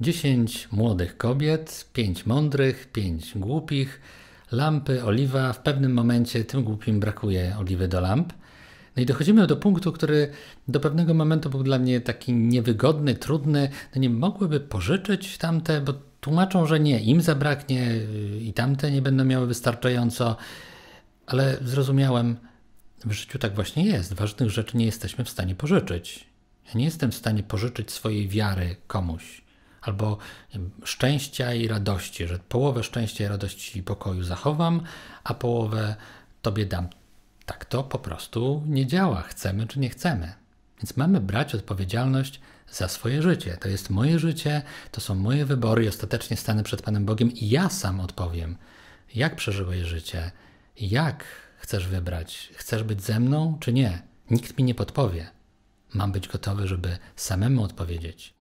Dziesięć młodych kobiet, pięć mądrych, pięć głupich, lampy, oliwa. W pewnym momencie tym głupim brakuje oliwy do lamp. No i dochodzimy do punktu, który do pewnego momentu był dla mnie taki niewygodny, trudny. No nie mogłyby pożyczyć tamte, bo tłumaczą, że nie, im zabraknie yy, i tamte nie będą miały wystarczająco. Ale zrozumiałem, w życiu tak właśnie jest. Ważnych rzeczy nie jesteśmy w stanie pożyczyć. Ja nie jestem w stanie pożyczyć swojej wiary komuś albo szczęścia i radości, że połowę szczęścia i radości i pokoju zachowam, a połowę Tobie dam. Tak to po prostu nie działa, chcemy czy nie chcemy. Więc mamy brać odpowiedzialność za swoje życie. To jest moje życie, to są moje wybory i ostatecznie stanę przed Panem Bogiem i ja sam odpowiem, jak przeżyłeś życie, jak chcesz wybrać, chcesz być ze mną czy nie. Nikt mi nie podpowie. Mam być gotowy, żeby samemu odpowiedzieć.